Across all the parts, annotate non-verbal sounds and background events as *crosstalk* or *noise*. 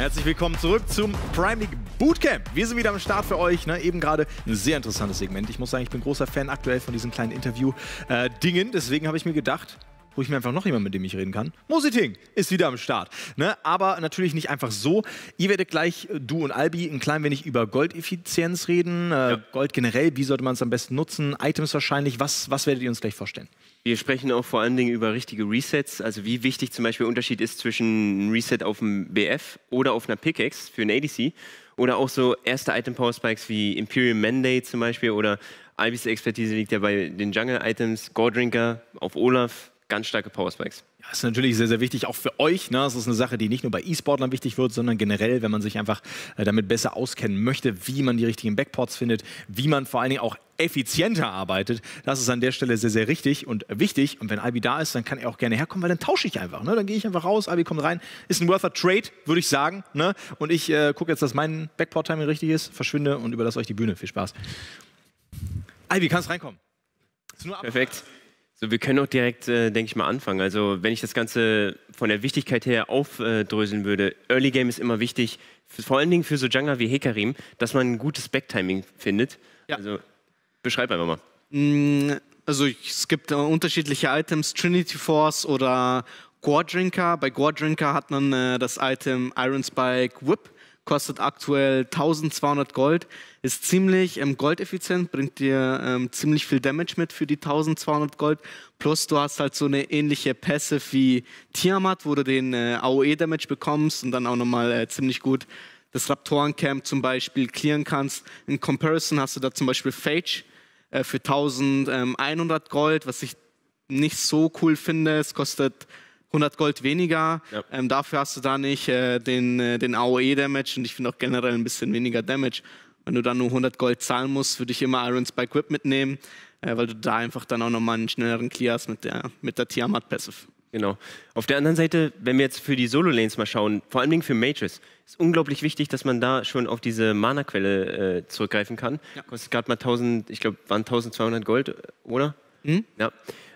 Herzlich willkommen zurück zum Prime League Bootcamp. Wir sind wieder am Start für euch. Ne? Eben gerade ein sehr interessantes Segment. Ich muss sagen, ich bin großer Fan aktuell von diesen kleinen Interview-Dingen. Äh, Deswegen habe ich mir gedacht, hole ich mir einfach noch jemanden, mit dem ich reden kann. Musiting ist wieder am Start. Ne? Aber natürlich nicht einfach so. Ihr werdet gleich, äh, du und Albi, ein klein wenig über Goldeffizienz reden. Äh, ja. Gold generell, wie sollte man es am besten nutzen? Items wahrscheinlich. Was, was werdet ihr uns gleich vorstellen? Wir sprechen auch vor allen Dingen über richtige Resets, also wie wichtig zum Beispiel der Unterschied ist zwischen einem Reset auf einem BF oder auf einer Pickaxe für einen ADC oder auch so erste Item-Power-Spikes wie Imperial Mandate zum Beispiel oder Albis Expertise liegt ja bei den Jungle-Items, Gore-Drinker auf Olaf, ganz starke Power Spikes. Ja, ist natürlich sehr, sehr wichtig, auch für euch. Ne? Es ist eine Sache, die nicht nur bei E-Sportlern wichtig wird, sondern generell, wenn man sich einfach äh, damit besser auskennen möchte, wie man die richtigen Backports findet, wie man vor allen Dingen auch effizienter arbeitet. Das ist an der Stelle sehr, sehr richtig und wichtig. Und wenn Albi da ist, dann kann er auch gerne herkommen, weil dann tausche ich einfach. Ne? Dann gehe ich einfach raus, Albi kommt rein. Ist ein worth a Trade, würde ich sagen. Ne? Und ich äh, gucke jetzt, dass mein Backport-Timing richtig ist, verschwinde und überlasse euch die Bühne. Viel Spaß. Albi, kannst reinkommen. Perfekt. So, wir können auch direkt, äh, denke ich mal, anfangen. Also wenn ich das Ganze von der Wichtigkeit her aufdröseln äh, würde, Early Game ist immer wichtig, für, vor allen Dingen für so Jungler wie Hekarim, dass man ein gutes Backtiming findet. Ja. Also beschreib einfach mal. Mm, also es gibt äh, unterschiedliche Items, Trinity Force oder Gore Drinker. Bei Gore Drinker hat man äh, das Item Iron Spike Whip kostet aktuell 1200 Gold, ist ziemlich ähm, goldeffizient, bringt dir ähm, ziemlich viel Damage mit für die 1200 Gold. Plus du hast halt so eine ähnliche Passive wie Tiamat, wo du den äh, AOE-Damage bekommst und dann auch nochmal äh, ziemlich gut das Raptorencamp zum Beispiel clearen kannst. In Comparison hast du da zum Beispiel Phage äh, für 1100 Gold, was ich nicht so cool finde. Es kostet 100 Gold weniger. Ja. Ähm, dafür hast du da nicht äh, den, äh, den AOE-Damage und ich finde auch generell ein bisschen weniger Damage. Wenn du dann nur 100 Gold zahlen musst, würde ich immer Iron Spike Whip mitnehmen, äh, weil du da einfach dann auch nochmal einen schnelleren Clear hast mit der, mit der Tiamat Passive. Genau. Auf der anderen Seite, wenn wir jetzt für die Solo-Lanes mal schauen, vor allem für Mages, ist unglaublich wichtig, dass man da schon auf diese Mana-Quelle äh, zurückgreifen kann. Ja. Kostet gerade mal 1000, ich glaube, waren 1200 Gold, oder? Mhm. Ja.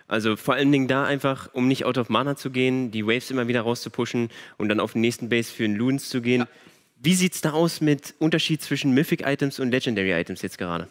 Also vor allen Dingen da einfach, um nicht out of Mana zu gehen, die Waves immer wieder rauszupushen und dann auf den nächsten Base für einen Loons zu gehen. Ja. Wie es da aus mit Unterschied zwischen Mythic Items und Legendary Items jetzt gerade?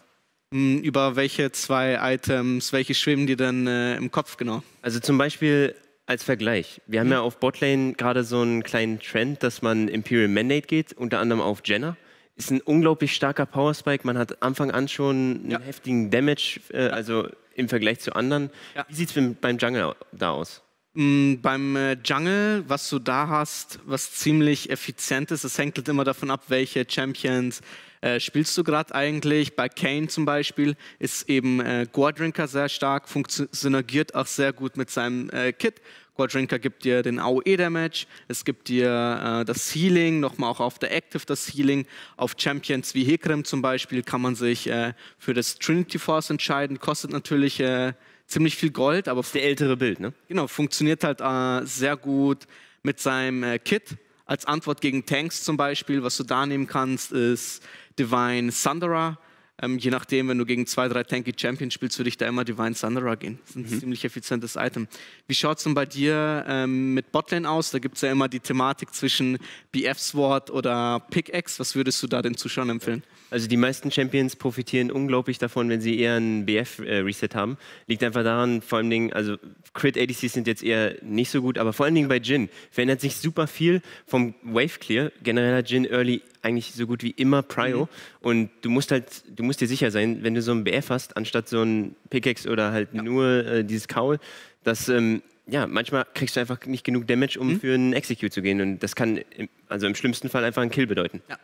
Hm, über welche zwei Items, welche schwimmen dir denn äh, im Kopf genau? Also zum Beispiel als Vergleich. Wir haben hm. ja auf Botlane gerade so einen kleinen Trend, dass man Imperial Mandate geht, unter anderem auf Jenna. Ist ein unglaublich starker Power Spike. Man hat Anfang an schon einen ja. heftigen Damage, äh, also im Vergleich zu anderen. Ja. Wie sieht es beim Jungle da aus? Mm, beim äh, Jungle, was du da hast, was ziemlich effizient ist, es hängt halt immer davon ab, welche Champions äh, spielst du gerade eigentlich. Bei Kane zum Beispiel ist eben äh, Goredrinker sehr stark, synergiert auch sehr gut mit seinem äh, Kit Quadrinker gibt dir den AOE-Damage, es gibt dir äh, das Healing, nochmal auch auf der Active das Healing. Auf Champions wie Hekrim zum Beispiel kann man sich äh, für das Trinity Force entscheiden, kostet natürlich äh, ziemlich viel Gold, aber... Der ältere Bild, ne? Genau, funktioniert halt äh, sehr gut mit seinem äh, Kit. Als Antwort gegen Tanks zum Beispiel, was du da nehmen kannst, ist Divine Sandera ähm, je nachdem, wenn du gegen zwei, drei Tanky Champions spielst, würde ich da immer Divine Thunderer gehen. Das ist ein mhm. ziemlich effizientes Item. Wie schaut es denn bei dir ähm, mit Botlane aus? Da gibt es ja immer die Thematik zwischen BF-Sword oder Pickaxe. Was würdest du da den Zuschauern empfehlen? Also die meisten Champions profitieren unglaublich davon, wenn sie eher ein BF-Reset äh, haben. Liegt einfach daran, vor allen Dingen, also Crit ADCs sind jetzt eher nicht so gut, aber vor allen Dingen bei Jin verändert sich super viel vom Wave Clear. Generell hat Jin Early eigentlich so gut wie immer Prio. Mhm. Und du musst halt, du musst dir sicher sein, wenn du so einen BF hast, anstatt so einen Pickaxe oder halt ja. nur äh, dieses Kaul, dass ähm, ja, manchmal kriegst du einfach nicht genug Damage, um mhm. für einen Execute zu gehen. Und das kann im, also im schlimmsten Fall einfach einen Kill bedeuten. Ja.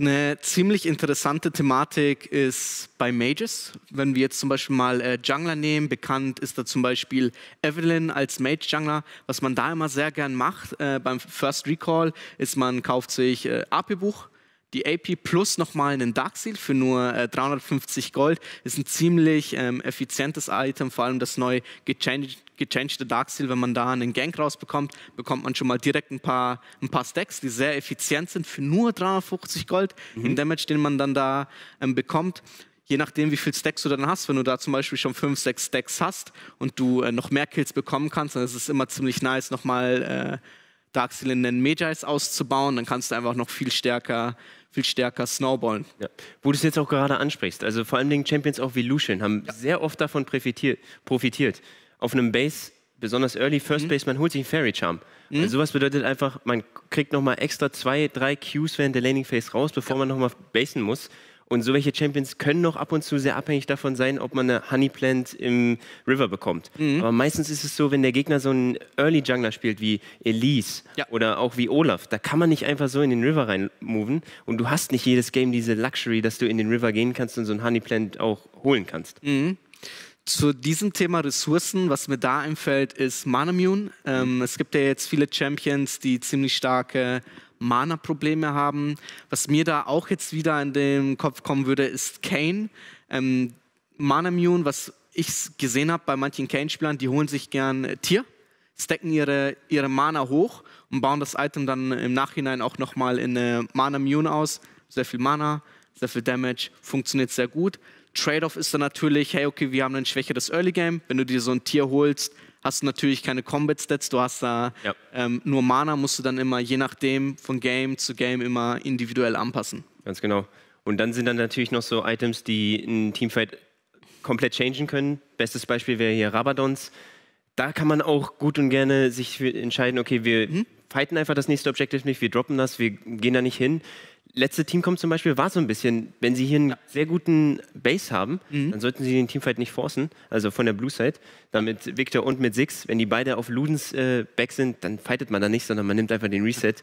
Eine ziemlich interessante Thematik ist bei Mages. Wenn wir jetzt zum Beispiel mal äh, Jungler nehmen, bekannt ist da zum Beispiel Evelyn als Mage-Jungler. Was man da immer sehr gern macht äh, beim First Recall, ist man kauft sich äh, AP-Buch die AP Plus nochmal einen Dark Seal für nur äh, 350 Gold. Ist ein ziemlich ähm, effizientes Item, vor allem das neu gechanged, gechangte Dark Seal. Wenn man da einen Gank rausbekommt, bekommt man schon mal direkt ein paar, ein paar Stacks, die sehr effizient sind für nur 350 Gold mhm. im Damage, den man dann da ähm, bekommt je nachdem, wie viel Stacks du dann hast, wenn du da zum Beispiel schon 5, 6 Stacks hast und du äh, noch mehr Kills bekommen kannst, dann ist es immer ziemlich nice, nochmal äh, Seal in den Magi's auszubauen. Dann kannst du einfach noch viel stärker viel stärker snowballen. Ja. Wo du es jetzt auch gerade ansprichst, also vor allen Dingen Champions auch wie Lucian haben ja. sehr oft davon profitiert, profitiert. Auf einem Base, besonders Early First mhm. Base, man holt sich einen Fairy Charm. Mhm. Also sowas bedeutet einfach, man kriegt nochmal extra zwei, drei Qs während der Landing Phase raus, bevor ja. man nochmal basen muss. Und so welche Champions können noch ab und zu sehr abhängig davon sein, ob man eine Honeyplant im River bekommt. Mhm. Aber meistens ist es so, wenn der Gegner so einen Early Jungler spielt wie Elise ja. oder auch wie Olaf, da kann man nicht einfach so in den River reinmoven und du hast nicht jedes Game diese Luxury, dass du in den River gehen kannst und so einen Honeyplant auch holen kannst. Mhm zu diesem Thema Ressourcen, was mir da einfällt, ist Manamune. Ähm, es gibt ja jetzt viele Champions, die ziemlich starke Mana-Probleme haben. Was mir da auch jetzt wieder in den Kopf kommen würde, ist Kane. Ähm, Mana-Mune, was ich gesehen habe bei manchen Kane-Spielern, die holen sich gern Tier, stacken ihre, ihre Mana hoch und bauen das Item dann im Nachhinein auch nochmal in Mana-Mune aus. Sehr viel Mana, sehr viel Damage, funktioniert sehr gut. Trade-off ist dann natürlich, hey, okay, wir haben ein schwächeres Early-Game. Wenn du dir so ein Tier holst, hast du natürlich keine Combat Stats, du hast da ja. ähm, nur Mana, musst du dann immer, je nachdem, von Game zu Game immer individuell anpassen. Ganz genau. Und dann sind dann natürlich noch so Items, die ein Teamfight komplett changen können. Bestes Beispiel wäre hier Rabadons. Da kann man auch gut und gerne sich entscheiden, okay, wir mhm fighten einfach das nächste Objective nicht, wir droppen das, wir gehen da nicht hin. Letzte Team kommt zum Beispiel war so ein bisschen, wenn sie hier einen ja. sehr guten Base haben, mhm. dann sollten sie den Teamfight nicht forcen, also von der Blue Side, damit Victor und mit Six, wenn die beide auf Ludens äh, Back sind, dann fightet man da nicht, sondern man nimmt einfach den Reset,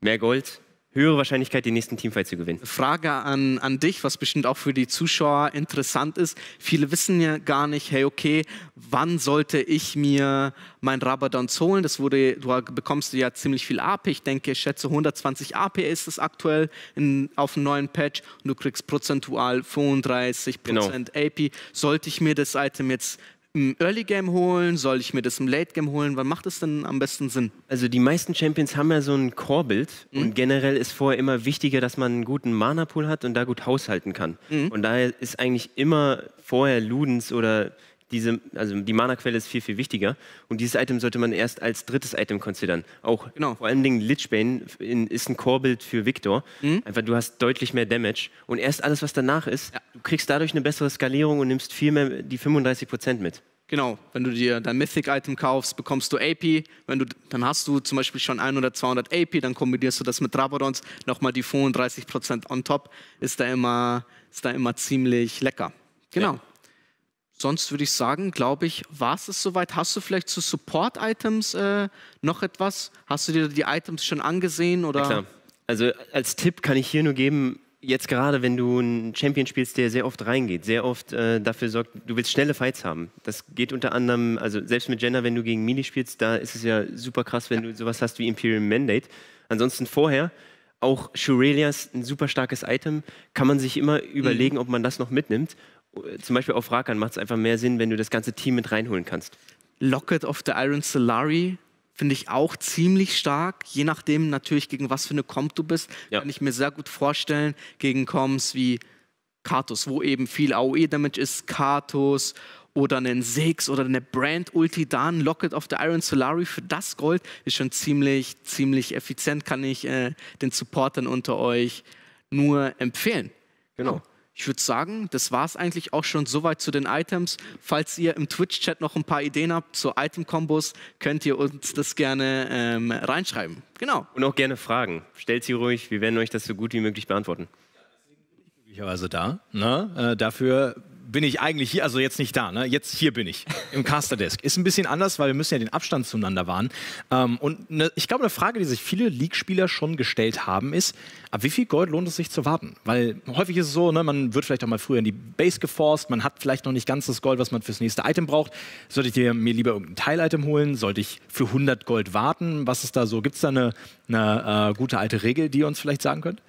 mehr Gold, höhere Wahrscheinlichkeit, den nächsten Teamfight zu gewinnen. Frage an, an dich, was bestimmt auch für die Zuschauer interessant ist. Viele wissen ja gar nicht, hey, okay, wann sollte ich mir mein Rabadons holen? Das wurde, du bekommst ja ziemlich viel AP. Ich denke, ich schätze 120 AP ist es aktuell in, auf dem neuen Patch und du kriegst prozentual 35% Prozent genau. AP. Sollte ich mir das Item jetzt im Early Game holen? Soll ich mir das im Late Game holen? Wann macht es denn am besten Sinn? Also die meisten Champions haben ja so ein Core-Bild mhm. und generell ist vorher immer wichtiger, dass man einen guten Mana-Pool hat und da gut haushalten kann. Mhm. Und daher ist eigentlich immer vorher Ludens oder diese, also die Mana-Quelle ist viel, viel wichtiger. Und dieses Item sollte man erst als drittes Item considern. Auch genau. vor allen Dingen Lichbane ist ein Core-Bild für Victor. Mhm. Einfach, du hast deutlich mehr Damage. Und erst alles, was danach ist, ja. du kriegst dadurch eine bessere Skalierung und nimmst viel mehr die 35% mit. Genau, wenn du dir dein Mythic-Item kaufst, bekommst du AP. Wenn du, dann hast du zum Beispiel schon 100, 200 AP, dann kombinierst du das mit Rabadons, nochmal die 35% on top, ist da immer, ist da immer ziemlich lecker. Genau. Ja sonst würde ich sagen, glaube ich, war es das soweit. Hast du vielleicht zu Support-Items äh, noch etwas? Hast du dir die Items schon angesehen? Oder? Ja, klar. Also als Tipp kann ich hier nur geben, jetzt gerade, wenn du einen Champion spielst, der sehr oft reingeht, sehr oft äh, dafür sorgt, du willst schnelle Fights haben. Das geht unter anderem, also selbst mit Jenna, wenn du gegen Mili spielst, da ist es ja super krass, wenn ja. du sowas hast wie Imperial Mandate. Ansonsten vorher, auch Shurelias, ein super starkes Item, kann man sich immer mhm. überlegen, mhm. ob man das noch mitnimmt zum Beispiel auf Rakan macht es einfach mehr Sinn, wenn du das ganze Team mit reinholen kannst. Locket of the Iron Solari finde ich auch ziemlich stark, je nachdem natürlich gegen was für eine Comp du bist, ja. kann ich mir sehr gut vorstellen, gegen Comps wie Katos, wo eben viel AOE-Damage ist, Katos oder einen Six oder eine Brand Ulti, dann Locket of the Iron Solari für das Gold ist schon ziemlich, ziemlich effizient, kann ich äh, den Supportern unter euch nur empfehlen. Genau ich würde sagen, das war es eigentlich auch schon soweit zu den Items. Falls ihr im Twitch-Chat noch ein paar Ideen habt zu Item-Kombos, könnt ihr uns das gerne ähm, reinschreiben. Genau. Und auch gerne Fragen. Stellt sie ruhig, wir werden euch das so gut wie möglich beantworten Ja, möglicherweise da. Ne? Äh, dafür bin ich eigentlich hier, also jetzt nicht da, ne? jetzt hier bin ich im Caster-Desk. Ist ein bisschen anders, weil wir müssen ja den Abstand zueinander wahren. Ähm, und ne, ich glaube, eine Frage, die sich viele League-Spieler schon gestellt haben, ist, ab wie viel Gold lohnt es sich zu warten? Weil häufig ist es so, ne, man wird vielleicht auch mal früher in die Base geforst, man hat vielleicht noch nicht ganz das Gold, was man fürs nächste Item braucht. Sollte ich mir lieber irgendein Teil-Item holen? Sollte ich für 100 Gold warten? Was ist da so? Gibt es da eine, eine äh, gute alte Regel, die ihr uns vielleicht sagen könnt?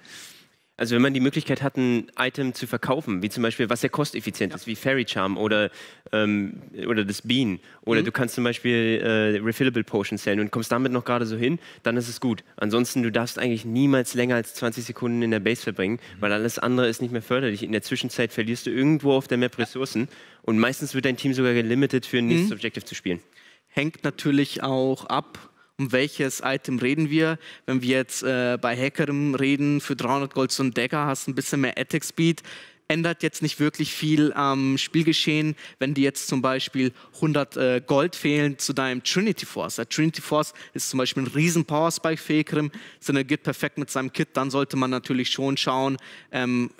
Also wenn man die Möglichkeit hat, ein Item zu verkaufen, wie zum Beispiel, was sehr kosteffizient ja. ist, wie Fairy Charm oder, ähm, oder das Bean. Oder mhm. du kannst zum Beispiel äh, Refillable Potions sellen und kommst damit noch gerade so hin, dann ist es gut. Ansonsten, du darfst eigentlich niemals länger als 20 Sekunden in der Base verbringen, mhm. weil alles andere ist nicht mehr förderlich. In der Zwischenzeit verlierst du irgendwo auf der Map Ressourcen und meistens wird dein Team sogar gelimitet, für ein nächstes mhm. Objective zu spielen. Hängt natürlich auch ab um welches Item reden wir. Wenn wir jetzt äh, bei Hackerem reden, für 300 Gold so ein Decker hast ein bisschen mehr Attack Speed, ändert jetzt nicht wirklich viel am ähm, Spielgeschehen, wenn dir jetzt zum Beispiel 100 äh, Gold fehlen zu deinem Trinity Force. Der Trinity Force ist zum Beispiel ein riesen Power Spike für Hackerem, sind er perfekt mit seinem Kit, dann sollte man natürlich schon schauen, ähm,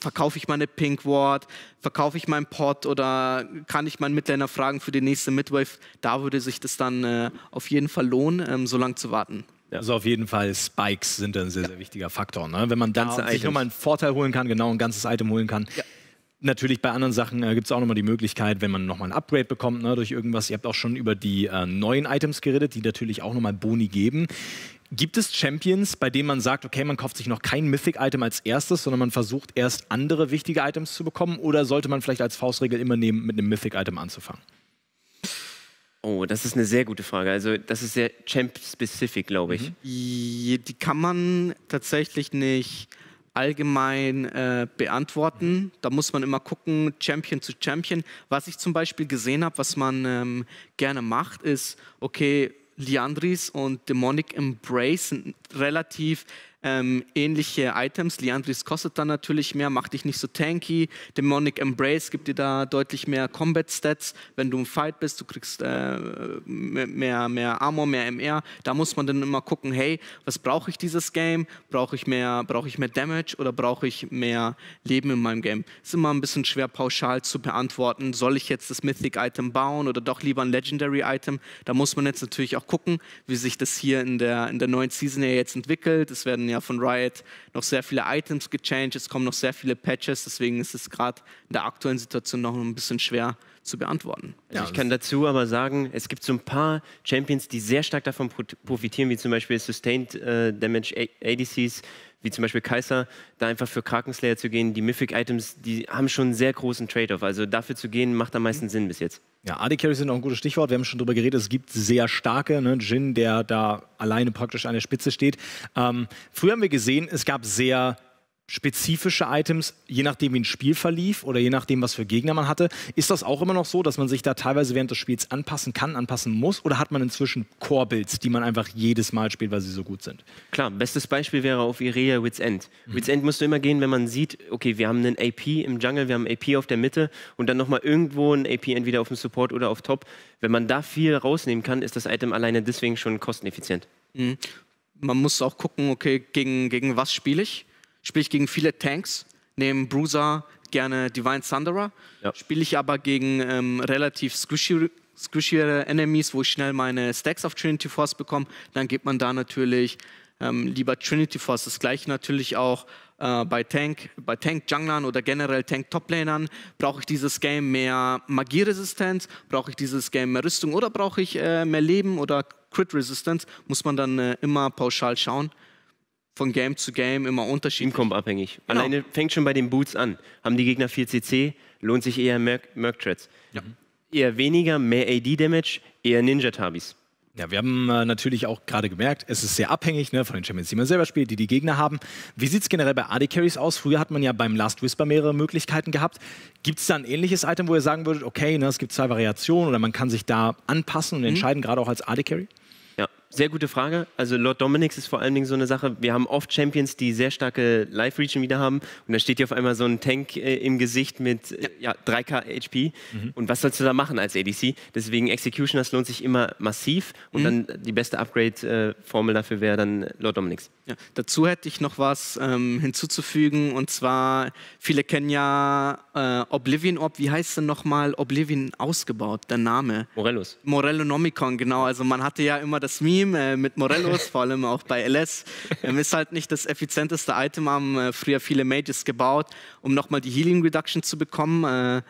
verkaufe ich meine Pink Ward, verkaufe ich meinen Pot oder kann ich meinen Midlaner fragen für die nächste Midwave? Da würde sich das dann äh, auf jeden Fall lohnen, ähm, so lange zu warten. Also auf jeden Fall Spikes sind ein sehr, sehr wichtiger Faktor. Ne? Wenn man da Ganze genau, sich nochmal einen Vorteil holen kann, genau ein ganzes Item holen kann, ja natürlich bei anderen Sachen äh, gibt es auch nochmal die Möglichkeit, wenn man nochmal ein Upgrade bekommt ne, durch irgendwas. Ihr habt auch schon über die äh, neuen Items geredet, die natürlich auch nochmal Boni geben. Gibt es Champions, bei denen man sagt, okay, man kauft sich noch kein Mythic-Item als erstes, sondern man versucht erst andere wichtige Items zu bekommen? Oder sollte man vielleicht als Faustregel immer nehmen, mit einem Mythic-Item anzufangen? Oh, das ist eine sehr gute Frage. Also das ist sehr champ-specific, glaube ich. Mhm. Die kann man tatsächlich nicht allgemein äh, beantworten. Da muss man immer gucken, Champion zu Champion. Was ich zum Beispiel gesehen habe, was man ähm, gerne macht, ist, okay, Liandris und Demonic Embrace sind relativ ähm, ähnliche Items. Liandris kostet dann natürlich mehr, macht dich nicht so tanky. Demonic Embrace gibt dir da deutlich mehr Combat Stats. Wenn du im Fight bist, du kriegst äh, mehr, mehr Armor, mehr MR. Da muss man dann immer gucken, hey, was brauche ich dieses Game? Brauche ich mehr, ich mehr Damage oder brauche ich mehr Leben in meinem Game? Ist immer ein bisschen schwer pauschal zu beantworten. Soll ich jetzt das Mythic Item bauen oder doch lieber ein Legendary Item? Da muss man jetzt natürlich auch gucken, wie sich das hier in der, in der neuen Season ja jetzt entwickelt. Es werden ja ja, von Riot noch sehr viele Items gechanged, es kommen noch sehr viele Patches, deswegen ist es gerade in der aktuellen Situation noch ein bisschen schwer zu beantworten. Also ich kann dazu aber sagen, es gibt so ein paar Champions, die sehr stark davon profitieren, wie zum Beispiel Sustained äh, Damage ADCs wie zum Beispiel Kaiser, da einfach für Krakenslayer zu gehen, die Mythic-Items, die haben schon einen sehr großen Trade-off. Also dafür zu gehen, macht am mhm. meisten Sinn bis jetzt. Ja, AD-Carries sind auch ein gutes Stichwort. Wir haben schon darüber geredet, es gibt sehr starke. Ne? Jin, der da alleine praktisch an der Spitze steht. Ähm, früher haben wir gesehen, es gab sehr spezifische Items, je nachdem wie ein Spiel verlief oder je nachdem, was für Gegner man hatte. Ist das auch immer noch so, dass man sich da teilweise während des Spiels anpassen kann, anpassen muss? Oder hat man inzwischen Core-Builds, die man einfach jedes Mal spielt, weil sie so gut sind? Klar, bestes Beispiel wäre auf Irea Wits End. Mhm. Wits End musst du immer gehen, wenn man sieht, okay, wir haben einen AP im Jungle, wir haben einen AP auf der Mitte und dann nochmal irgendwo einen AP entweder auf dem Support oder auf Top. Wenn man da viel rausnehmen kann, ist das Item alleine deswegen schon kosteneffizient. Mhm. Man muss auch gucken, okay, gegen, gegen was spiele ich? Spiele ich gegen viele Tanks, nehme Bruiser gerne Divine Thunderer. Ja. Spiele ich aber gegen ähm, relativ squishy, squishyere Enemies, wo ich schnell meine Stacks auf Trinity Force bekomme, dann geht man da natürlich ähm, lieber Trinity Force. Das gleiche natürlich auch äh, bei Tank, bei Tank Junglern oder generell Tank Toplanern. Brauche ich dieses Game mehr Magieresistenz? Brauche ich dieses Game mehr Rüstung oder brauche ich äh, mehr Leben oder Crit Resistance? Muss man dann äh, immer pauschal schauen von Game zu Game immer unterschiedlich. Teamcomp abhängig. Genau. Alleine fängt schon bei den Boots an. Haben die Gegner 4 CC, lohnt sich eher Merc Treads. Ja. Eher weniger, mehr AD Damage, eher Ninja Tabis. Ja, wir haben äh, natürlich auch gerade gemerkt, es ist sehr abhängig ne, von den Champions, die man selber spielt, die die Gegner haben. Wie sieht es generell bei AD-Carries aus? Früher hat man ja beim Last Whisper mehrere Möglichkeiten gehabt. Gibt es da ein ähnliches Item, wo ihr sagen würdet, okay, ne, es gibt zwei Variationen oder man kann sich da anpassen und mhm. entscheiden, gerade auch als AD-Carry? Sehr gute Frage. Also Lord Dominix ist vor allen Dingen so eine Sache. Wir haben oft Champions, die sehr starke Life region wieder haben. Und da steht hier auf einmal so ein Tank äh, im Gesicht mit äh, ja. 3k HP. Mhm. Und was sollst du da machen als ADC? Deswegen Executioners lohnt sich immer massiv. Und mhm. dann die beste Upgrade-Formel dafür wäre dann Lord Dominix. Ja. Dazu hätte ich noch was ähm, hinzuzufügen. Und zwar, viele kennen ja äh, Oblivion Orb. Wie heißt denn nochmal Oblivion ausgebaut? Der Name? Morellus. Morellonomicon, genau. Also man hatte ja immer das Meme Team, äh, mit Morellos, *laughs* vor allem auch bei LS. Ähm, ist halt nicht das effizienteste Item, haben äh, früher viele Mages gebaut, um nochmal die Healing Reduction zu bekommen. Äh,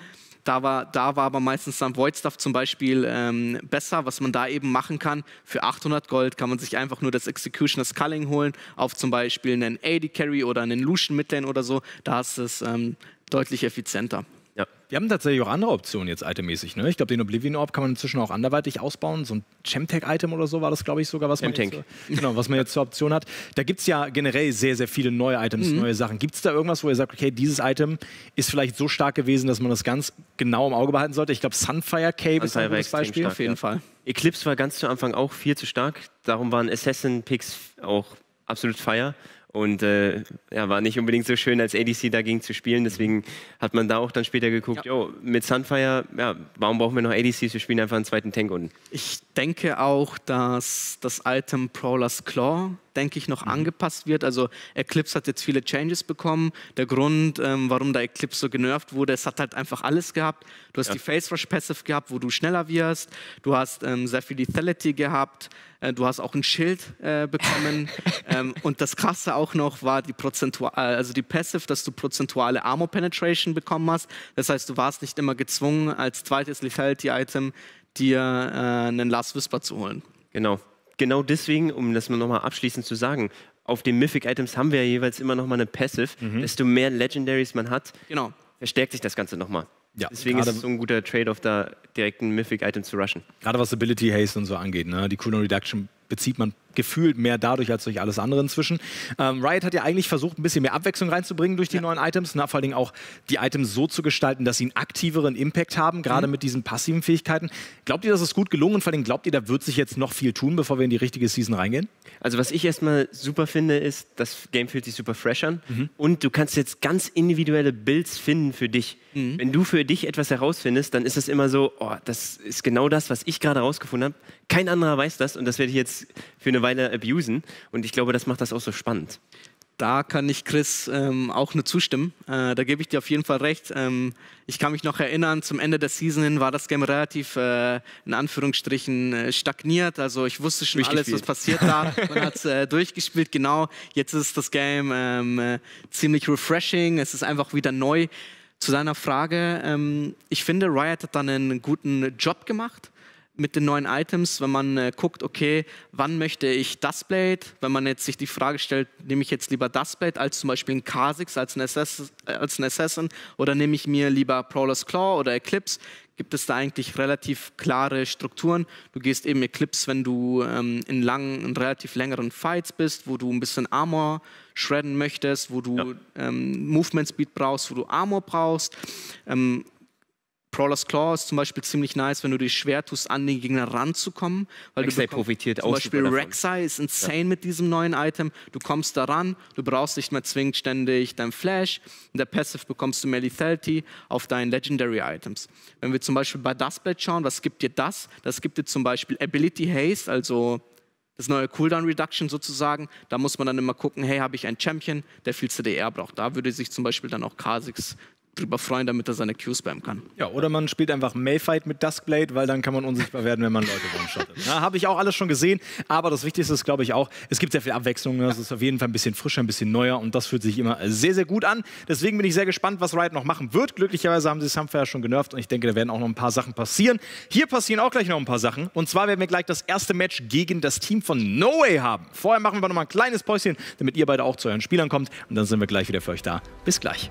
da war, da war aber meistens dann Void Stuff zum Beispiel ähm, besser. Was man da eben machen kann, für 800 Gold kann man sich einfach nur das Executioner Sculling holen, auf zum Beispiel einen AD Carry oder einen Lucian Midlane oder so. Da ist es ähm, deutlich effizienter. Ja. Wir haben tatsächlich auch andere Optionen jetzt itemmäßig. Ne? Ich glaube, den Oblivion Orb kann man inzwischen auch anderweitig ausbauen. So ein Chemtech-Item oder so war das, glaube ich, sogar, was man, jetzt, genau, was man jetzt zur Option hat. Da gibt es ja generell sehr, sehr viele neue Items, mhm. neue Sachen. Gibt es da irgendwas, wo ihr sagt, okay, dieses Item ist vielleicht so stark gewesen, dass man das ganz genau im Auge behalten sollte? Ich glaube, Sunfire Cave ist ein gutes Beispiel. Stark, auf jeden ja. Fall. Eclipse war ganz zu Anfang auch viel zu stark. Darum waren Assassin-Picks auch absolut fire. Und äh, ja, war nicht unbedingt so schön, als ADC dagegen zu spielen. Deswegen hat man da auch dann später geguckt, ja. yo, mit Sunfire, ja, warum brauchen wir noch ADCs? Wir spielen einfach einen zweiten Tank unten. Ich denke auch, dass das Item Prowler's Claw denke ich, noch mhm. angepasst wird. Also Eclipse hat jetzt viele Changes bekommen. Der Grund, ähm, warum der Eclipse so genervt wurde, es hat halt einfach alles gehabt. Du hast ja. die Face Rush Passive gehabt, wo du schneller wirst. Du hast ähm, sehr viel Lethality gehabt. Äh, du hast auch ein Schild äh, bekommen. *laughs* ähm, und das Krasse auch noch war die Prozentual, äh, also die Passive, dass du prozentuale Armor Penetration bekommen hast. Das heißt, du warst nicht immer gezwungen, als zweites Lethality Item dir äh, einen Last Whisper zu holen. Genau genau deswegen, um das nochmal abschließend zu sagen, auf den Mythic Items haben wir ja jeweils immer nochmal eine Passive. Mhm. Desto mehr Legendaries man hat, genau. verstärkt sich das Ganze nochmal. Ja, Deswegen ist es so ein guter Trade-off, da direkt ein Mythic-Item zu rushen. Gerade was Ability Haste und so angeht. Ne? Die Cooldown Reduction bezieht man gefühlt mehr dadurch als durch alles andere inzwischen. Ähm, Riot hat ja eigentlich versucht, ein bisschen mehr Abwechslung reinzubringen durch die ja. neuen Items. Na, vor allen Dingen auch die Items so zu gestalten, dass sie einen aktiveren Impact haben, gerade mhm. mit diesen passiven Fähigkeiten. Glaubt ihr, das ist gut gelungen? Und vor allem glaubt ihr, da wird sich jetzt noch viel tun, bevor wir in die richtige Season reingehen? Also was ich erstmal super finde, ist, das Game fühlt sich super fresh an. Mhm. Und du kannst jetzt ganz individuelle Builds finden für dich. Mhm. Wenn du für dich etwas herausfindest, dann ist es immer so, oh, das ist genau das, was ich gerade herausgefunden habe. Kein anderer weiß das und das werde ich jetzt für eine mittlerweile abusen. Und ich glaube, das macht das auch so spannend. Da kann ich Chris ähm, auch nur zustimmen. Äh, da gebe ich dir auf jeden Fall recht. Ähm, ich kann mich noch erinnern, zum Ende der Season hin war das Game relativ äh, in Anführungsstrichen äh, stagniert. Also ich wusste schon alles, was passiert da. *laughs* Man hat äh, durchgespielt, genau. Jetzt ist das Game ähm, äh, ziemlich refreshing. Es ist einfach wieder neu. Zu deiner Frage, ähm, ich finde, Riot hat dann einen guten Job gemacht mit den neuen Items, wenn man äh, guckt, okay, wann möchte ich das Blade? Wenn man jetzt sich die Frage stellt, nehme ich jetzt lieber das Blade als zum Beispiel ein K6 als ein, äh, als ein Assassin oder nehme ich mir lieber Prowler's Claw oder Eclipse? Gibt es da eigentlich relativ klare Strukturen? Du gehst eben Eclipse, wenn du ähm, in langen, in relativ längeren Fights bist, wo du ein bisschen Armor shredden möchtest, wo du ja. ähm, Movement Speed brauchst, wo du Armor brauchst. Ähm, Brawler's Claw ist zum Beispiel ziemlich nice, wenn du dich schwer tust, an den Gegner ranzukommen. Weil Rek'Sai profitiert auch Zum Beispiel Rek'Sai ist insane ja. mit diesem neuen Item. Du kommst da ran, du brauchst nicht mehr zwingend ständig dein Flash. In der Passive bekommst du mehr Lethality auf deinen Legendary Items. Wenn wir zum Beispiel bei Dustblade schauen, was gibt dir das? Das gibt dir zum Beispiel Ability Haste, also das neue Cooldown Reduction sozusagen. Da muss man dann immer gucken, hey, habe ich einen Champion, der viel CDR braucht. Da würde sich zum Beispiel dann auch Kha'Zix drüber freuen, damit er seine Q spammen kann. Ja, oder man spielt einfach Mayfight mit Duskblade, weil dann kann man unsichtbar werden, wenn man Leute one Habe ich auch alles schon gesehen, aber das Wichtigste ist, glaube ich, auch, es gibt sehr viel Abwechslung. Ne? Es ist auf jeden Fall ein bisschen frischer, ein bisschen neuer und das fühlt sich immer sehr, sehr gut an. Deswegen bin ich sehr gespannt, was Riot noch machen wird. Glücklicherweise haben sie Sunfire schon genervt und ich denke, da werden auch noch ein paar Sachen passieren. Hier passieren auch gleich noch ein paar Sachen und zwar werden wir gleich das erste Match gegen das Team von No Way haben. Vorher machen wir noch mal ein kleines Päuschen, damit ihr beide auch zu euren Spielern kommt und dann sind wir gleich wieder für euch da. Bis gleich.